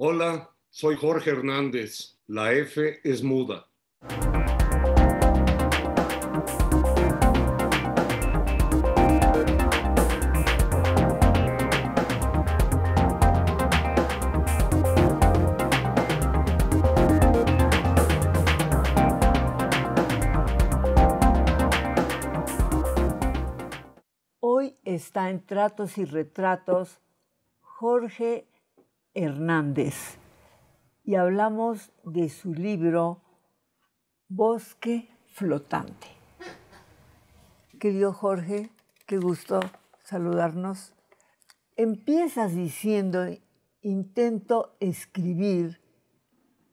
Hola, soy Jorge Hernández. La F es muda. Hoy está en Tratos y Retratos Jorge Hernández y hablamos de su libro Bosque Flotante. Querido Jorge, qué gusto saludarnos. Empiezas diciendo, intento escribir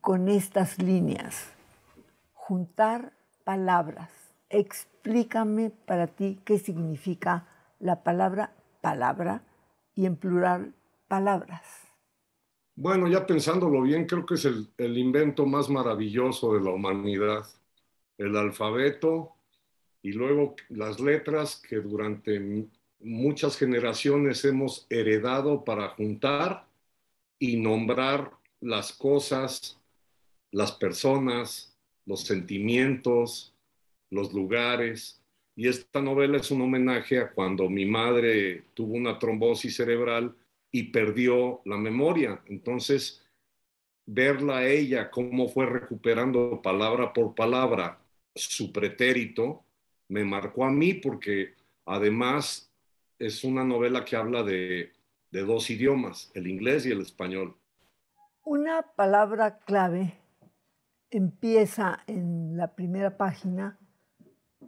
con estas líneas, juntar palabras. Explícame para ti qué significa la palabra palabra y en plural palabras. Bueno, ya pensándolo bien, creo que es el, el invento más maravilloso de la humanidad, el alfabeto y luego las letras que durante muchas generaciones hemos heredado para juntar y nombrar las cosas, las personas, los sentimientos, los lugares. Y esta novela es un homenaje a cuando mi madre tuvo una trombosis cerebral y perdió la memoria. Entonces, verla a ella, cómo fue recuperando palabra por palabra su pretérito, me marcó a mí porque además es una novela que habla de, de dos idiomas, el inglés y el español. Una palabra clave empieza en la primera página.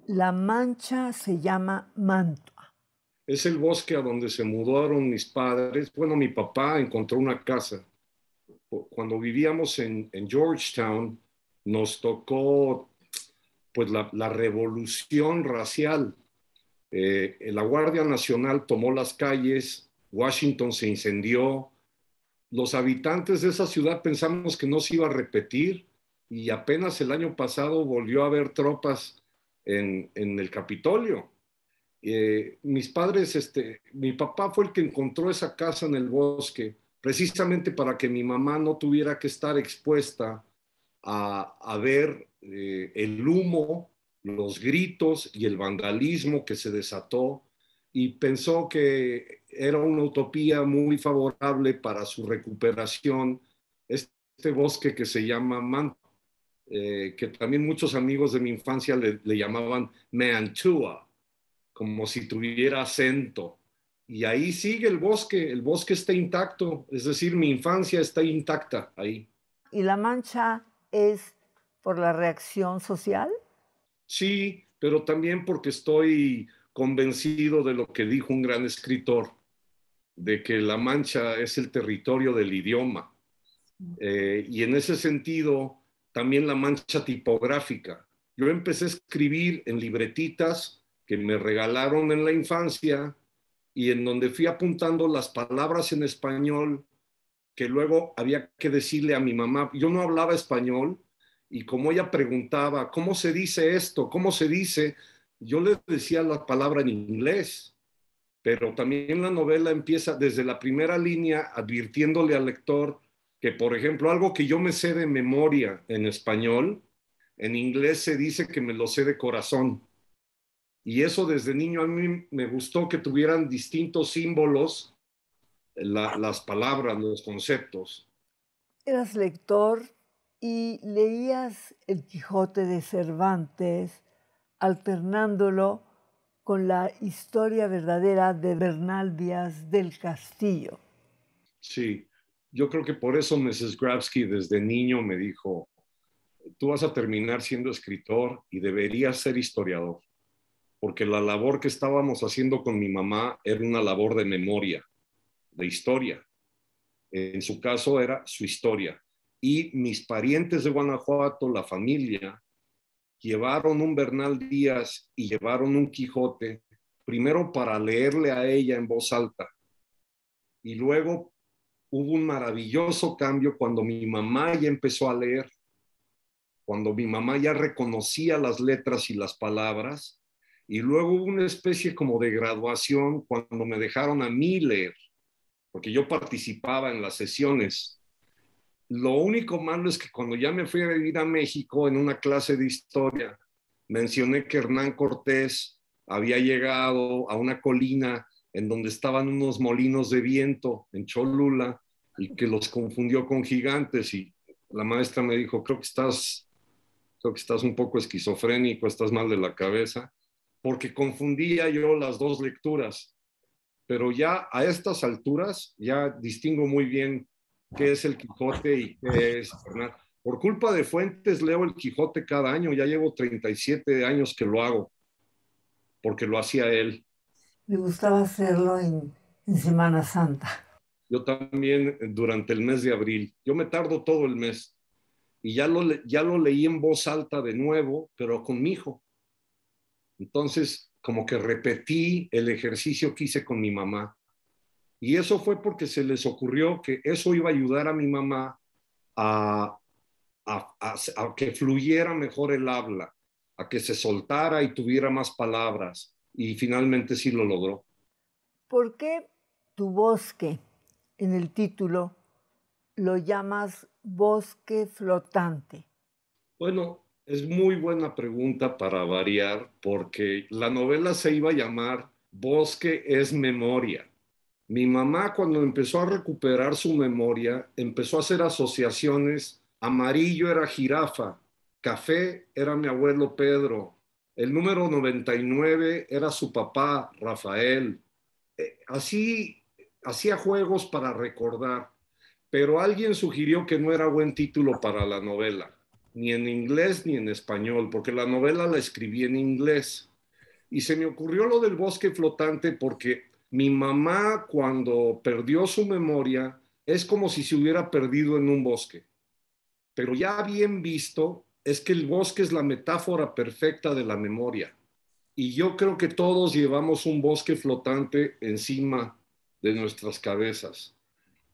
La mancha se llama manto es el bosque a donde se mudaron mis padres. Bueno, mi papá encontró una casa. Cuando vivíamos en, Georgetown, nos tocó pues la, revolución racial. Eh, la Guardia Nacional tomó las calles, Washington se incendió. Los habitantes de esa ciudad pensamos que no se iba a repetir y apenas el año pasado volvió a haber tropas en el Capitolio. Eh, mis padres, este, mi papá fue el que encontró esa casa en el bosque, precisamente para que mi mamá no tuviera que estar expuesta a, ver eh, el humo, los gritos y el vandalismo que se desató y pensó que era una utopía muy favorable para su recuperación este bosque que se llama Mantua, eh, que también muchos amigos de mi infancia le, le llamaban Mantua como si tuviera acento. Y ahí sigue el bosque, el bosque está intacto, es decir, mi infancia está intacta ahí. ¿Y la mancha es por la reacción social? Sí, pero también porque estoy convencido de lo que dijo un gran escritor, de que la mancha es el territorio del idioma. Eh, y en ese sentido, también la mancha tipográfica. Yo empecé a escribir en libretitas que me regalaron en la infancia y en donde fui apuntando las palabras en español que luego había que decirle a mi mamá. Yo no hablaba español y como ella preguntaba, ¿cómo se dice esto? ¿Cómo se dice? Yo le decía la palabra en inglés, pero también la novela empieza desde la primera línea advirtiéndole al lector que, por ejemplo, algo que yo me sé de memoria en español, en inglés se dice que me lo sé de corazón. Y eso desde niño a mí me gustó que tuvieran distintos símbolos las palabras, los conceptos. Eras lector y leías El Quijote de Cervantes alternándolo con la historia verdadera de Bernal Díaz del Castillo. Sí, yo creo que por eso Mrs. Grabsky desde niño me dijo, tú vas a terminar siendo escritor y deberías ser historiador porque la labor que estábamos haciendo con mi mamá era una labor de memoria, de historia. En su caso era su historia. Y mis parientes de Guanajuato, la familia, llevaron un Bernal Díaz y llevaron un Quijote, primero para leerle a ella en voz alta. Y luego hubo un maravilloso cambio cuando mi mamá ya empezó a leer, cuando mi mamá ya reconocía las letras y las palabras y luego hubo una especie como de graduación cuando me dejaron a mí leer, porque yo participaba en las sesiones. Lo único malo es que cuando ya me fui a vivir a México en una clase de historia, mencioné que Hernán Cortés había llegado a una colina en donde estaban unos molinos de viento en Cholula y que los confundió con gigantes y la maestra me dijo, creo que estás, creo que estás un poco esquizofrénico, estás mal de la cabeza porque confundía yo las dos lecturas. Pero ya a estas alturas ya distingo muy bien qué es el Quijote y qué es Por culpa de Fuentes leo el Quijote cada año, ya llevo 37 años que lo hago, porque lo hacía él. Me gustaba hacerlo en, en Semana Santa. Yo también eh, durante el mes de abril. Yo me tardo todo el mes. Y ya lo, ya lo leí en voz alta de nuevo, pero con mi hijo. Entonces, como que repetí el ejercicio que hice con mi mamá. Y eso fue porque se les ocurrió que eso iba a ayudar a mi mamá a, que fluyera mejor el habla, a que se soltara y tuviera más palabras. Y finalmente sí lo logró. ¿Por qué tu bosque en el título lo llamas bosque flotante? Bueno, es muy buena pregunta para variar, porque la novela se iba a llamar Bosque es memoria. Mi mamá cuando empezó a recuperar su memoria, empezó a hacer asociaciones. Amarillo era jirafa, café era mi abuelo Pedro, el número 99 era su papá Rafael. Eh, así hacía juegos para recordar, pero alguien sugirió que no era buen título para la novela ni en inglés ni en español, porque la novela la escribí en inglés. Y se me ocurrió lo del bosque flotante porque mi mamá cuando perdió su memoria es como si se hubiera perdido en un bosque. Pero ya bien visto es que el bosque es la metáfora perfecta de la memoria. Y yo creo que todos llevamos un bosque flotante encima de nuestras cabezas.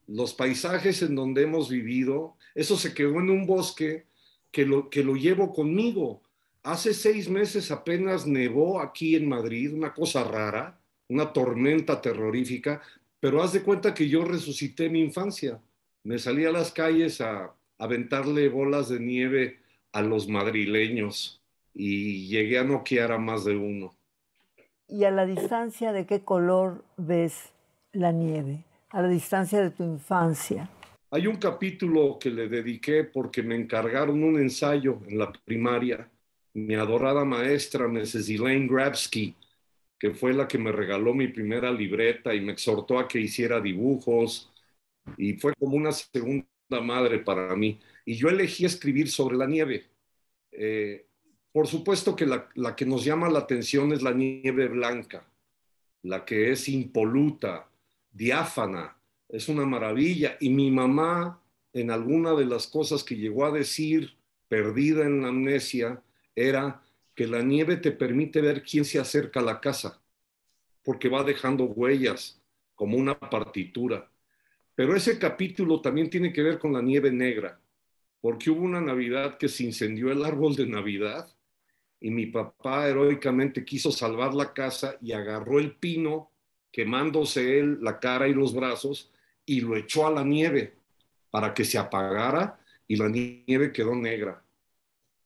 Los paisajes en donde hemos vivido, eso se quedó en un bosque que lo, llevo conmigo. Hace seis meses apenas nevó aquí en Madrid, una cosa rara, una tormenta terrorífica, pero haz de cuenta que yo resucité mi infancia. Me salí a las calles a aventarle bolas de nieve a los madrileños y llegué a noquear a más de uno. ¿Y a la distancia de qué color ves la nieve? A la distancia de tu infancia. Hay un capítulo que le dediqué porque me encargaron un ensayo en la primaria. Mi adorada maestra, Mrs. Elaine Grabsky, que fue la que me regaló mi primera libreta y me exhortó a que hiciera dibujos, y fue como una segunda madre para mí. Y yo elegí escribir sobre la nieve. Eh, por supuesto que la que nos llama la atención es la nieve blanca, la que es impoluta, diáfana, es una maravilla. Y mi mamá, en alguna de las cosas que llegó a decir, perdida en la amnesia, era que la nieve te permite ver quién se acerca a la casa, porque va dejando huellas como una partitura. Pero ese capítulo también tiene que ver con la nieve negra, porque hubo una Navidad que se incendió el árbol de Navidad y mi papá heroicamente quiso salvar la casa y agarró el pino, quemándose él la cara y los brazos, y lo echó a la nieve para que se apagara y la nieve quedó negra.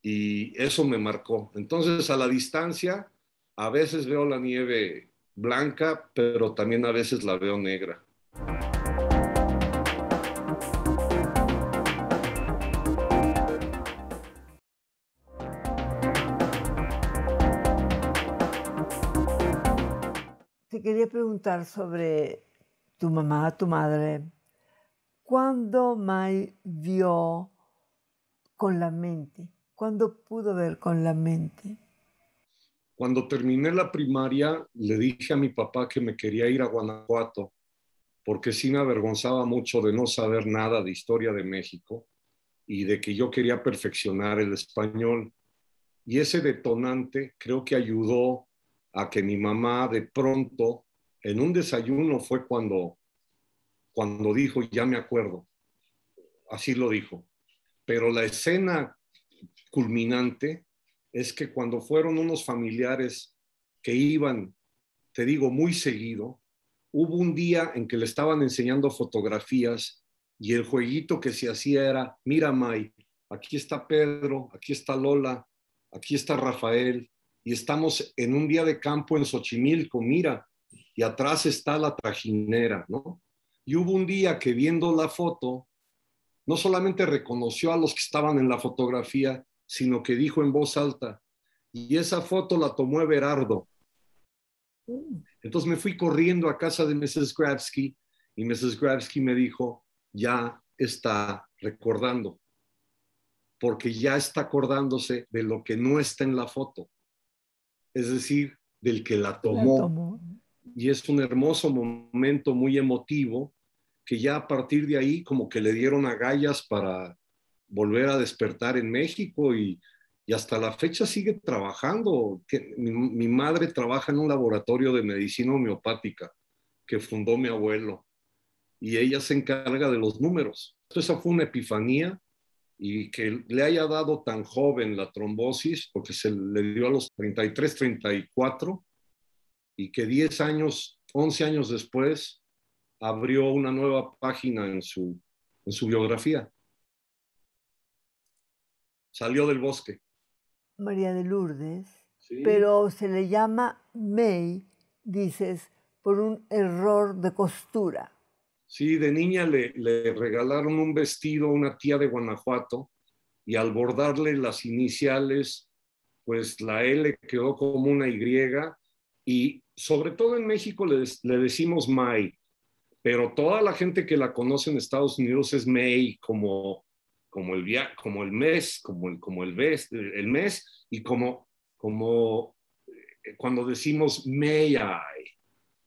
Y eso me marcó. Entonces, a la distancia, a veces veo la nieve blanca, pero también a veces la veo negra. Te quería preguntar sobre tu mamá, tu madre, ¿cuándo Mai vio con la mente, ¿Cuándo pudo ver con la mente. Cuando terminé la primaria, le dije a mi papá que me quería ir a Guanajuato, porque sí me avergonzaba mucho de no saber nada de historia de México y de que yo quería perfeccionar el español. Y ese detonante creo que ayudó a que mi mamá de pronto en un desayuno fue cuando, cuando dijo, ya me acuerdo, así lo dijo, pero la escena culminante es que cuando fueron unos familiares que iban, te digo, muy seguido, hubo un día en que le estaban enseñando fotografías y el jueguito que se hacía era, mira, May, aquí está Pedro, aquí está Lola, aquí está Rafael, y estamos en un día de campo en Xochimilco, mira, y atrás está la trajinera, ¿no? Y hubo un día que viendo la foto, no solamente reconoció a los que estaban en la fotografía, sino que dijo en voz alta, y esa foto la tomó Everardo. Entonces me fui corriendo a casa de Mrs. Grabsky y Mrs. Grabsky me dijo, ya está recordando, porque ya está acordándose de lo que no está en la foto, es decir, del que La tomó y es un hermoso momento muy emotivo que ya a partir de ahí como que le dieron agallas para volver a despertar en México y, hasta la fecha sigue trabajando. mi, madre trabaja en un laboratorio de medicina homeopática que fundó mi abuelo y ella se encarga de los números. esa fue una epifanía y que le haya dado tan joven la trombosis, porque se le dio a los 33, 34, y que 10 años, 11 años después, abrió una nueva página en su, en su biografía. Salió del bosque. María de Lourdes, pero se le llama May, dices, por un error de costura. Sí, de niña le, le regalaron un vestido a una tía de Guanajuato y al bordarle las iniciales, pues la L quedó como una Y y sobre todo en México le, decimos May, pero toda la gente que la conoce en Estados Unidos es May, como, como, el, como el mes, como el, como el, mes, el mes y como, como eh, cuando decimos May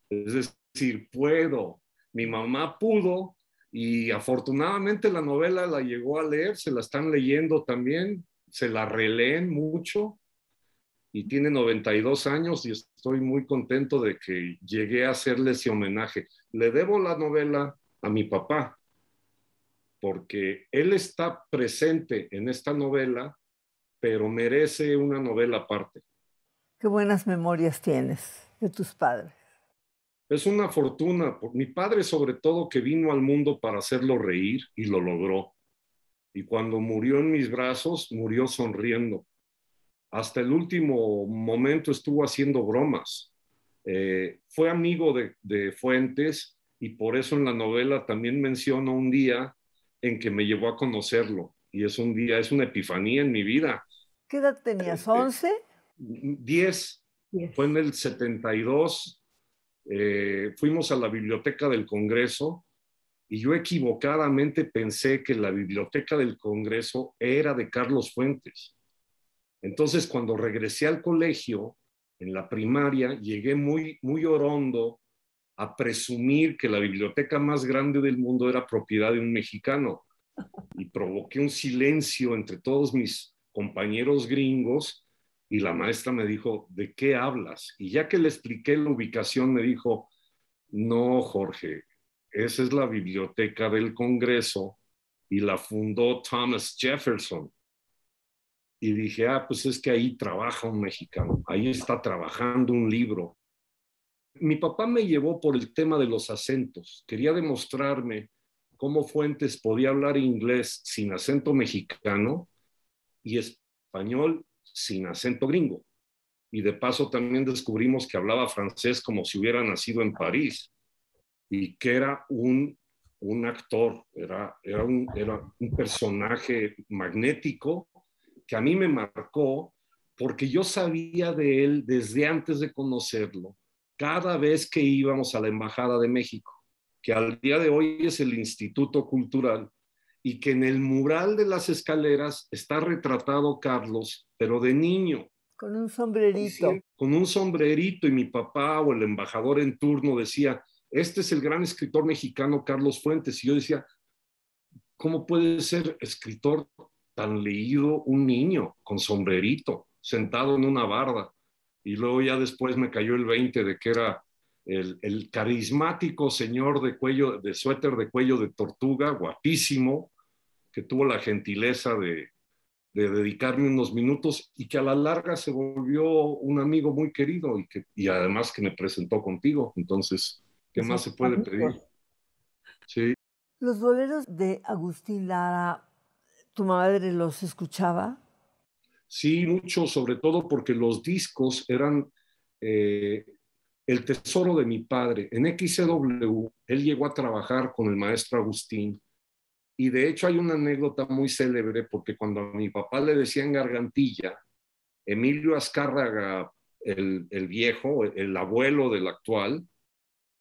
es decir, puedo. Mi mamá pudo y afortunadamente la novela la llegó a leer, se la están leyendo también, se la releen mucho y tiene 92 años y estoy muy contento de que llegué a hacerle ese homenaje. Le debo la novela a mi papá, porque él está presente en esta novela, pero merece una novela aparte. Qué buenas memorias tienes de tus padres. Es una fortuna, por mi padre sobre todo que vino al mundo para hacerlo reír y lo logró. Y cuando murió en mis brazos, murió sonriendo hasta el último momento estuvo haciendo bromas. Eh, fue amigo de, de, Fuentes y por eso en la novela también menciono un día en que me llevó a conocerlo. Y es un día, es una epifanía en mi vida. ¿Qué edad tenías? ¿11? Este, 10. Fue en el 72. Eh, fuimos a la biblioteca del Congreso y yo equivocadamente pensé que la biblioteca del Congreso era de Carlos Fuentes entonces, cuando regresé al colegio, en la primaria, llegué muy, muy orondo a presumir que la biblioteca más grande del mundo era propiedad de un mexicano y provoqué un silencio entre todos mis compañeros gringos y la maestra me dijo, ¿de qué hablas? Y ya que le expliqué la ubicación, me dijo, no, Jorge, esa es la biblioteca del Congreso y la fundó Thomas Jefferson y dije, ah, pues es que ahí trabaja un mexicano, ahí está trabajando un libro. Mi papá me llevó por el tema de los acentos, quería demostrarme cómo Fuentes podía hablar inglés sin acento mexicano y español sin acento gringo. Y de paso también descubrimos que hablaba francés como si hubiera nacido en París y que era un, actor, era, era, un, era un personaje magnético a mí me marcó porque yo sabía de él desde antes de conocerlo, cada vez que íbamos a la Embajada de México, que al día de hoy es el Instituto Cultural, y que en el mural de las escaleras está retratado Carlos, pero de niño. Con un sombrerito. Con un sombrerito y mi papá o el embajador en turno decía, este es el gran escritor mexicano Carlos Fuentes. Y yo decía, ¿cómo puede ser escritor tan leído un niño con sombrerito, sentado en una barda. Y luego ya después me cayó el 20 de que era el, carismático señor de cuello, de suéter de cuello de tortuga, guapísimo, que tuvo la gentileza de, dedicarme unos minutos y que a la larga se volvió un amigo muy querido y, que, y además que me presentó contigo. Entonces, ¿qué más se puede pedir? Sí. Los boleros de Agustín Lara tu madre los escuchaba? Sí, mucho, sobre todo porque los discos eran eh, el tesoro de mi padre. En XW él llegó a trabajar con el maestro Agustín. Y de hecho hay una anécdota muy célebre porque cuando mi papá le decía en gargantilla, Emilio Azcárraga, el, viejo, el, abuelo del actual,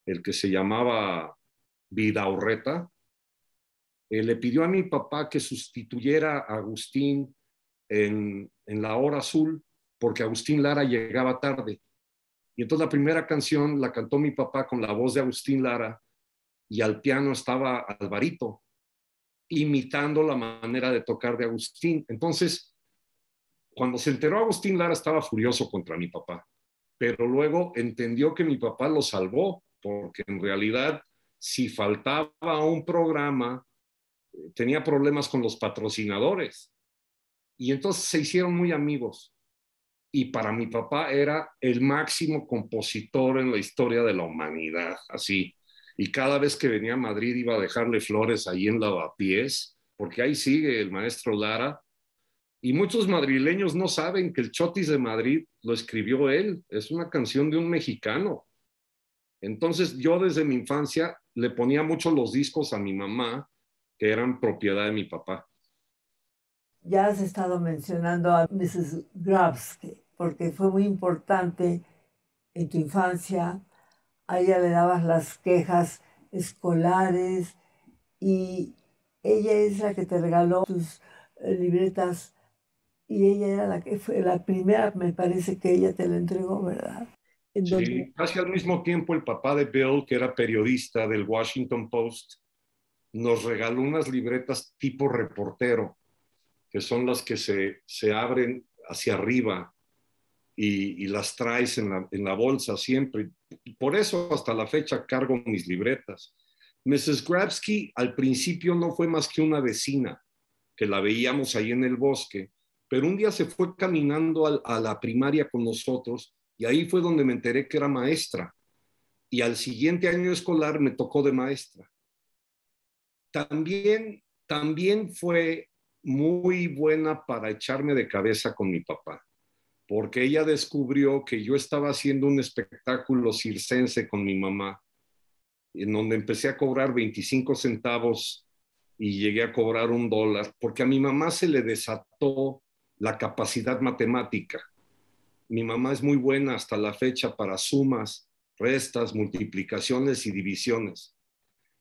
el que se llamaba Vidaurreta, eh, le pidió a mi papá que sustituyera a Agustín en, en, La Hora Azul, porque Agustín Lara llegaba tarde. Y entonces la primera canción la cantó mi papá con la voz de Agustín Lara y al piano estaba Alvarito, imitando la manera de tocar de Agustín. Entonces, cuando se enteró Agustín Lara estaba furioso contra mi papá, pero luego entendió que mi papá lo salvó, porque en realidad si faltaba un programa, tenía problemas con los patrocinadores. Y entonces se hicieron muy amigos. Y para mi papá era el máximo compositor en la historia de la humanidad, así. Y cada vez que venía a Madrid iba a dejarle flores ahí en Lavapiés, porque ahí sigue el maestro Lara. Y muchos madrileños no saben que el Chotis de Madrid lo escribió él, es una canción de un mexicano. Entonces yo desde mi infancia le ponía muchos los discos a mi mamá que eran propiedad de mi papá. Ya has estado mencionando a Mrs. Grabsky, porque fue muy importante en tu infancia. A ella le dabas las quejas escolares y ella es la que te regaló tus eh, libretas y ella era la que fue la primera, me parece que ella te la entregó, ¿verdad? sí, casi al mismo tiempo el papá de Bill, que era periodista del Washington Post, nos regaló unas libretas tipo reportero, que son las que se, abren hacia arriba y, las traes en la, bolsa siempre. Por eso hasta la fecha cargo mis libretas. Mrs. Grabsky al principio no fue más que una vecina, que la veíamos ahí en el bosque, pero un día se fue caminando a la primaria con nosotros y ahí fue donde me enteré que era maestra. Y al siguiente año escolar me tocó de maestra también, también fue muy buena para echarme de cabeza con mi papá, porque ella descubrió que yo estaba haciendo un espectáculo circense con mi mamá, en donde empecé a cobrar 25 centavos y llegué a cobrar un dólar, porque a mi mamá se le desató la capacidad matemática. Mi mamá es muy buena hasta la fecha para sumas, restas, multiplicaciones y divisiones.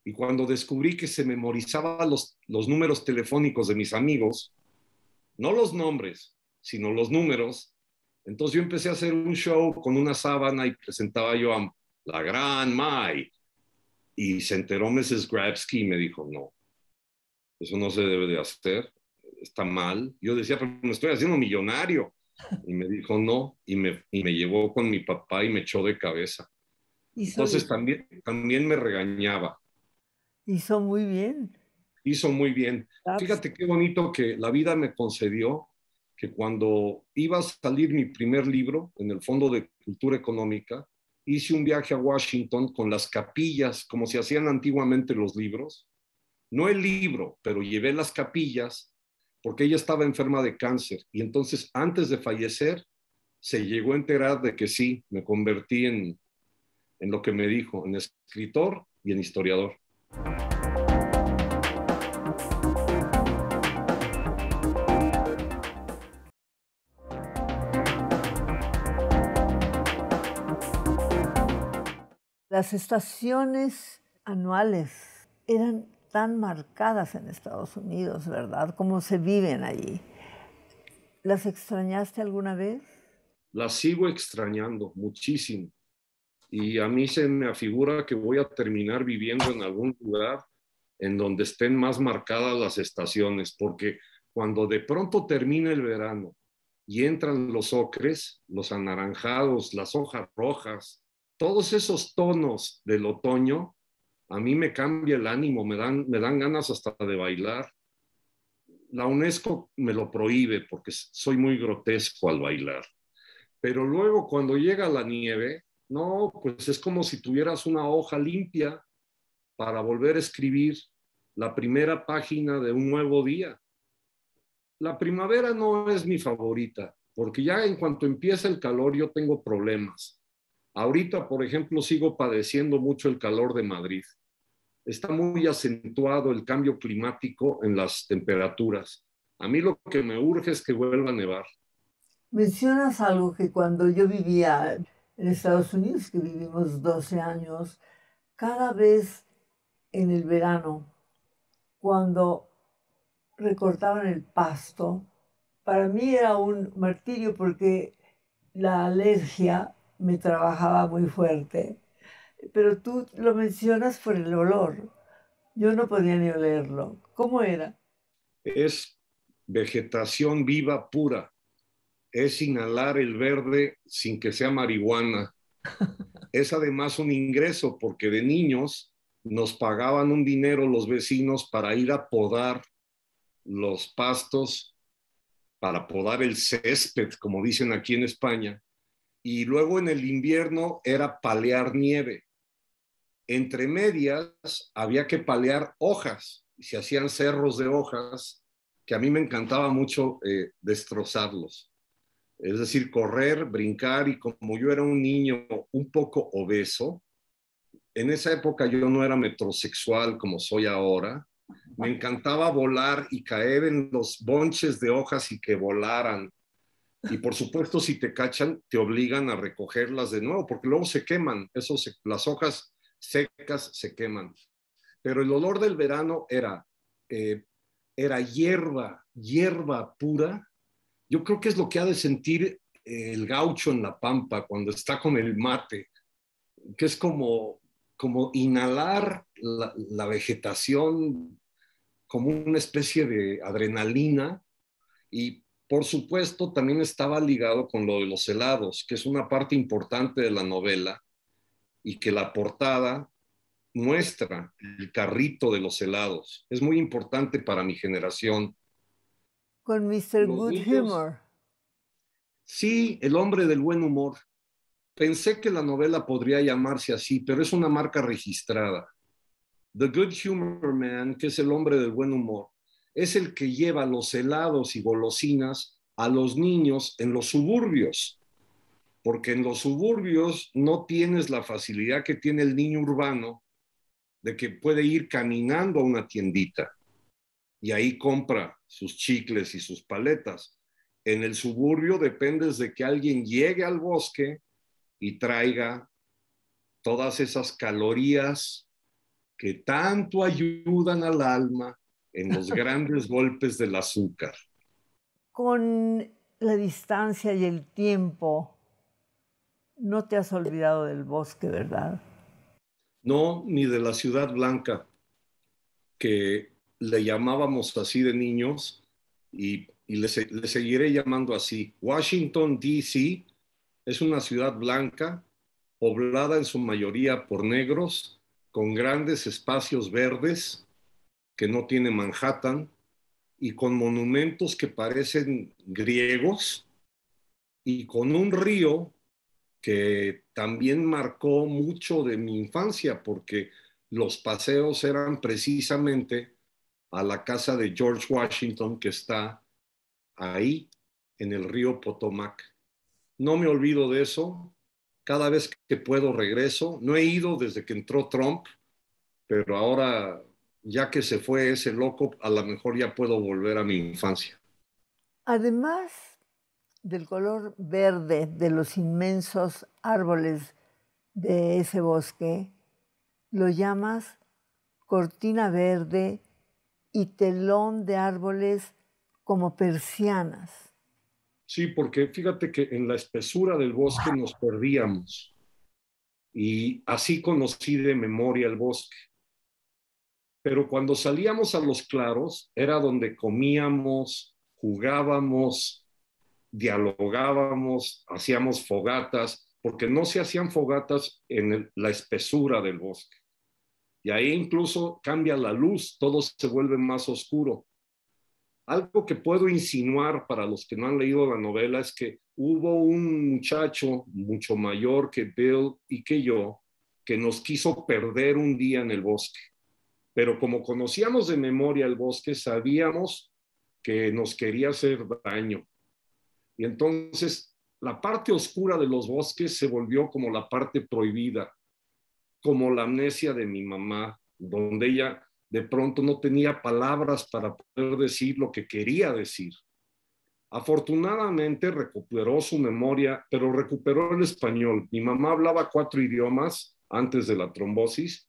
Y cuando descubrí que se memorizaba los, los números telefónicos de mis amigos, no los nombres, sino los números, entonces yo empecé a hacer un show con una sábana y presentaba yo a la gran Mai. Y se enteró Mrs. Grabsky y me dijo, no, eso no se debe de hacer, está mal. Yo decía, pero me estoy haciendo millonario. Y me dijo, no, y me, me llevó con mi papá y me echó de cabeza. Entonces también, también me regañaba. Hizo muy bien. Hizo muy bien. Ah, pues Fíjate qué bonito que la vida me concedió que cuando iba a salir mi primer libro en el Fondo de Cultura Económica, hice un viaje a Washington con las capillas, como se hacían antiguamente los libros. No el libro, pero llevé las capillas porque ella estaba enferma de cáncer y entonces antes de fallecer se llegó a enterar de que sí, me convertí en, en lo que me dijo, en escritor y en historiador. Las estaciones anuales eran tan marcadas en Estados Unidos, ¿verdad? Como se viven allí? ¿Las extrañaste alguna vez? Las sigo extrañando muchísimo y a mí se me afigura que voy a terminar viviendo en algún lugar en donde estén más marcadas las estaciones, porque cuando de pronto termina el verano y entran los ocres, los anaranjados, las hojas rojas, todos esos tonos del otoño, a mí me cambia el ánimo, me dan, me dan ganas hasta de bailar. La UNESCO me lo prohíbe porque soy muy grotesco al bailar. Pero luego cuando llega la nieve, no, pues es como si tuvieras una hoja limpia para volver a escribir la primera página de un nuevo día. La primavera no es mi favorita, porque ya en cuanto empieza el calor yo tengo problemas. Ahorita, por ejemplo, sigo padeciendo mucho el calor de Madrid. Está muy acentuado el cambio climático en las temperaturas. A mí lo que me urge es que vuelva a nevar. Mencionas algo que cuando yo vivía en Estados Unidos, que vivimos 12 años, cada vez en el verano, cuando recortaban el pasto, para mí era un martirio porque la alergia me trabajaba muy fuerte. Pero tú lo mencionas por el olor. Yo no podía ni olerlo. ¿Cómo era? Es vegetación viva pura es inhalar el verde sin que sea marihuana. Es además un ingreso porque de niños nos pagaban un dinero los vecinos para ir a podar los pastos, para podar el césped, como dicen aquí en España. Y luego en el invierno era palear nieve. Entre medias había que palear hojas. Se hacían cerros de hojas que a mí me encantaba mucho eh, destrozarlos es decir, correr, brincar, y como yo era un niño un poco obeso, en esa época yo no era metrosexual como soy ahora, me encantaba volar y caer en los bonches de hojas y que volaran. Y por supuesto, si te cachan, te obligan a recogerlas de nuevo, porque luego se queman, las hojas secas se queman. Pero el olor del verano era, eh, era hierba, hierba pura yo creo que es lo que ha de sentir el gaucho en la pampa cuando está con el mate, que es como, como inhalar la, la vegetación como una especie de adrenalina y por supuesto también estaba ligado con lo de los helados, que es una parte importante de la novela y que la portada muestra el carrito de los helados. Es muy importante para mi generación con Mr. Good Humor. Sí, El hombre del buen humor. Pensé que la novela podría llamarse así, pero es una marca registrada. The Good Humor Man, que es el hombre del buen humor, es el que lleva los helados y golosinas a los niños en los suburbios, porque en los suburbios no tienes la facilidad que tiene el niño urbano de que puede ir caminando a una tiendita y ahí compra sus chicles y sus paletas. En el suburbio dependes de que alguien llegue al bosque y traiga todas esas calorías que tanto ayudan al alma en los grandes golpes del azúcar. Con la distancia y el tiempo, no te has olvidado del bosque, ¿verdad? No, ni de la ciudad blanca, que le llamábamos así de niños y, le, le seguiré llamando así. Washington, D.C. es una ciudad blanca poblada en su mayoría por negros, con grandes espacios verdes que no tiene Manhattan y con monumentos que parecen griegos y con un río que también marcó mucho de mi infancia porque los paseos eran precisamente a la casa de George Washington que está ahí en el río Potomac. No me olvido de eso. Cada vez que puedo regreso. No he ido desde que entró Trump, pero ahora, ya que se fue ese loco, a lo mejor ya puedo volver a mi infancia. Además del color verde de los inmensos árboles de ese bosque, lo llamas cortina verde y telón de árboles como persianas. Sí, porque fíjate que en la espesura del bosque nos perdíamos y así conocí de memoria el bosque. Pero cuando salíamos a los claros era donde comíamos, jugábamos, dialogábamos, hacíamos fogatas, porque no se hacían fogatas en la espesura del bosque. Y ahí incluso cambia la luz, todo se vuelve más oscuro. Algo que puedo insinuar para los que no han leído la novela es que hubo un muchacho mucho mayor que Bill y que yo que nos quiso perder un día en el bosque. Pero como conocíamos de memoria el bosque, sabíamos que nos quería hacer daño. Y entonces la parte oscura de los bosques se volvió como la parte prohibida como la amnesia de mi mamá, donde ella de pronto no tenía palabras para poder decir lo que quería decir. Afortunadamente recuperó su memoria, pero recuperó el español. Mi mamá hablaba cuatro idiomas antes de la trombosis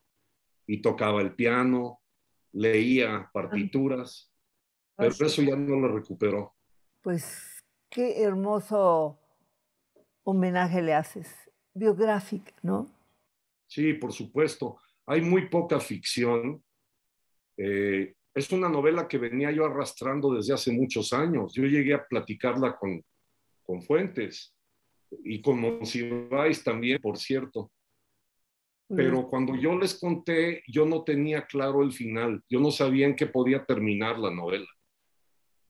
y tocaba el piano, leía partituras, pero eso ya no lo recuperó. Pues qué hermoso homenaje le haces, biográfico, ¿no? Sí, por supuesto. Hay muy poca ficción. Eh, es una novela que venía yo arrastrando desde hace muchos años. Yo llegué a platicarla con, con Fuentes y con Monsiváis también, por cierto. Pero cuando yo les conté, yo no tenía claro el final. Yo no sabía en qué podía terminar la novela.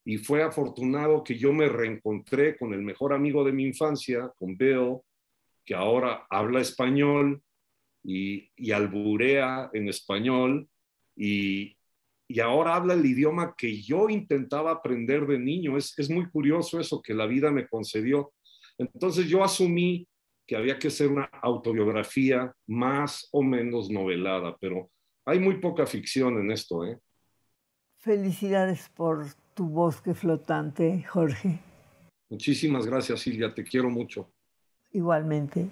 Y fue afortunado que yo me reencontré con el mejor amigo de mi infancia, con Beo, que ahora habla español, y, alburea en español y, y ahora habla el idioma que yo intentaba aprender de niño. Es, muy curioso eso que la vida me concedió. Entonces yo asumí que había que hacer una autobiografía más o menos novelada, pero hay muy poca ficción en esto. ¿eh? Felicidades por tu bosque flotante, Jorge. Muchísimas gracias, Silvia. Te quiero mucho. Igualmente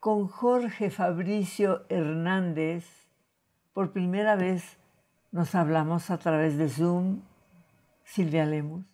con Jorge Fabricio Hernández. Por primera vez nos hablamos a través de Zoom, Silvia Lemus.